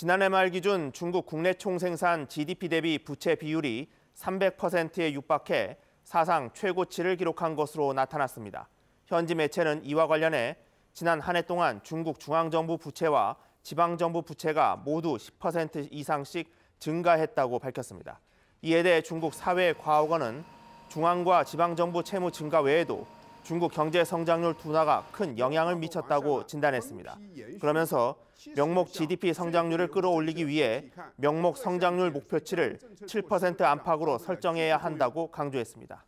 지난해 말 기준 중국 국내 총생산 GDP 대비 부채 비율이 300%에 육박해 사상 최고치를 기록한 것으로 나타났습니다. 현지 매체는 이와 관련해 지난 한 해 동안 중국 중앙정부 부채와 지방정부 부채가 모두 10% 이상씩 증가했다고 밝혔습니다. 이에 대해 중국 사회과학원은 중앙과 지방정부 채무 증가 외에도 중국 경제 성장률 둔화가 큰 영향을 미쳤다고 진단했습니다. 그러면서 명목 GDP 성장률을 끌어올리기 위해 명목 성장률 목표치를 7% 안팎으로 설정해야 한다고 강조했습니다.